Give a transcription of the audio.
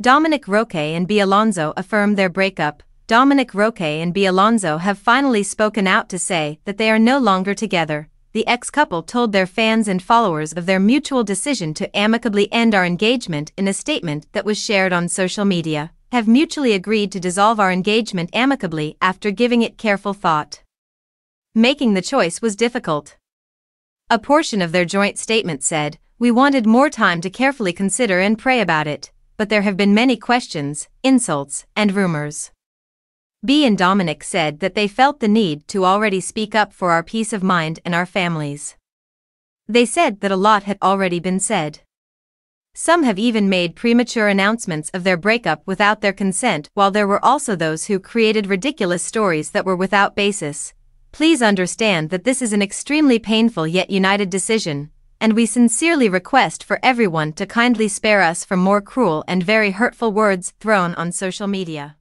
Dominic Roque and B. Alonso affirm their breakup. Dominic Roque and B. Alonso have finally spoken out to say that they are no longer together. The ex couple told their fans and followers of their mutual decision to amicably end our engagement in a statement that was shared on social media. Have mutually agreed to dissolve our engagement amicably after giving it careful thought. Making the choice was difficult. A portion of their joint statement said, We wanted more time to carefully consider and pray about it but there have been many questions, insults, and rumors. B and Dominic said that they felt the need to already speak up for our peace of mind and our families. They said that a lot had already been said. Some have even made premature announcements of their breakup without their consent, while there were also those who created ridiculous stories that were without basis. Please understand that this is an extremely painful yet united decision, and we sincerely request for everyone to kindly spare us from more cruel and very hurtful words thrown on social media.